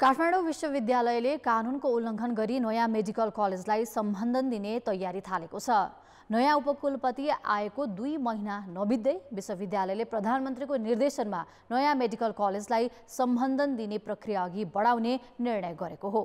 काठमाडौँ विश्वविद्यालयले कानुनको उल्लङ्घन गरी नयाँ मेडिकल कलेजलाई सम्बन्धन दिने तयारी थालेको छ नयाँ उपकुलपति आएको दुई महिना नबित्दै विश्वविद्यालयले प्रधानमन्त्रीको निर्देशनमा नयाँ मेडिकल कलेजलाई सम्बन्धन दिने प्रक्रिया अघि बढाउने निर्णय गरेको हो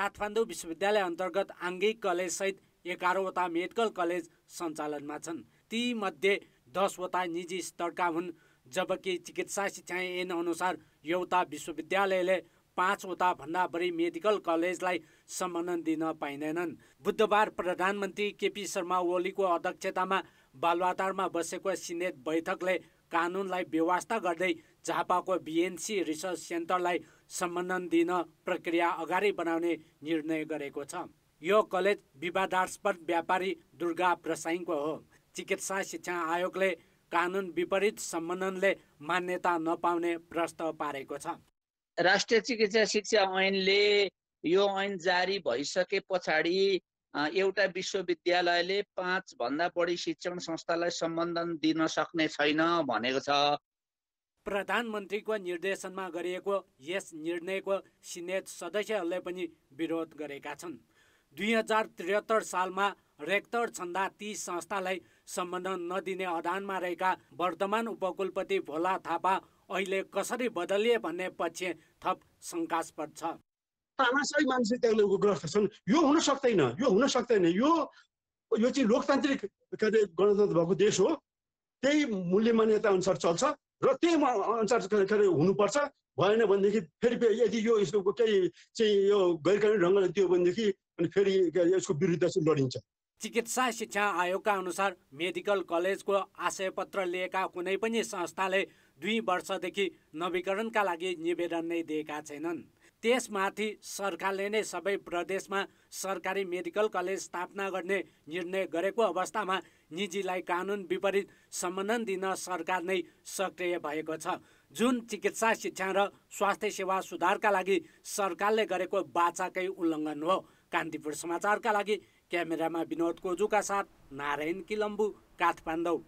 काठमाडौँ विश्वविद्यालय अन्तर्गत आङ्गिक कलेजसहित एघारवटा मेडिकल कलेज सञ्चालनमा छन् ती तीमध्ये दसवटा निजी स्तरका हुन् जबकि चिकित्सा शिक्षा ऐन अनुसार एउटा विश्वविद्यालयले पाँचवटा भन्दा बढी मेडिकल कलेजलाई सम्मानन दिन पाइँदैनन् बुधबार प्रधानमन्त्री केपी शर्मा ओलीको अध्यक्षतामा बालवाटारमा बसेको सिनेट बैठकले कानुनलाई व्यवस्था गर्दै झापाको बिएनसी रिसर्च सेन्टरलाई सम्मानन दिन प्रक्रिया अगाडि बनाउने निर्णय गरेको छ यो कलेज विवादास्पद व्यापारी दुर्गा प्रसाईको हो चिकित्सा शिक्षा आयोगले कानुन विपरीत सम्बन्धनले मान्यता नपाउने प्रस्ताव पारेको छ राष्ट्रिय चिकित्सा शिक्षा ऐनले यो ऐन जारी भइसके पछाडि एउटा विश्वविद्यालयले पाँच भन्दा बढी शिक्षण संस्थालाई सम्बन्धन दिन सक्ने छैन भनेको छ प्रधानमन्त्रीको निर्देशनमा गरिएको यस निर्णयको सिनेट सदस्यहरूले पनि विरोध गरेका छन् दुई हजार त्रिहत्तर सालमा रेक्टर छन्दा ती संस्थालाई सम्बन्ध नदिने अधानमा रहेका वर्तमान उपकुलपति भोला थापा अहिले कसरी बदलिए भन्ने पक्ष थप शङ्कास्पद छ तानाशाही मान्छे त्यहाँ छन् यो हुन सक्दैन यो हुन सक्दैन यो यो चाहिँ लोकतान्त्रिक के अरे गणतन्त्र भएको देश हो त्यही मूल्य मान्यता अनुसार चल्छ र त्यही अनुसार के अरे हुनुपर्छ भएन भनेदेखि फेरि यदि यो यसको केही चाहिँ यो गैरकानुनी ढङ्गले दियो भनेदेखि अनि फेरि यसको विरुद्ध चाहिँ लडिन्छ चिकित्सा शिक्षा आयोगका अनुसार मेडिकल कलेजको आशयपत्र लिएका कुनै पनि संस्थाले दुई वर्षदेखि नवीकरणका लागि निवेदन नै दिएका छैनन् त्यसमाथि सरकारले नै सबै प्रदेशमा सरकारी मेडिकल कलेज स्थापना गर्ने निर्णय गरेको अवस्थामा निजीलाई कानुन विपरीत सम्बन्धन दिन सरकार नै सक्रिय भएको छ जुन चिकित्सा शिक्षा र स्वास्थ्य सेवा सुधारका लागि सरकारले गरेको बाचाकै उल्लङ्घन हो कान्तिपुर समाचारका लागि क्यामेरामा विनोद कोजुका साथ नारायण किलम्बु काठमाडौँ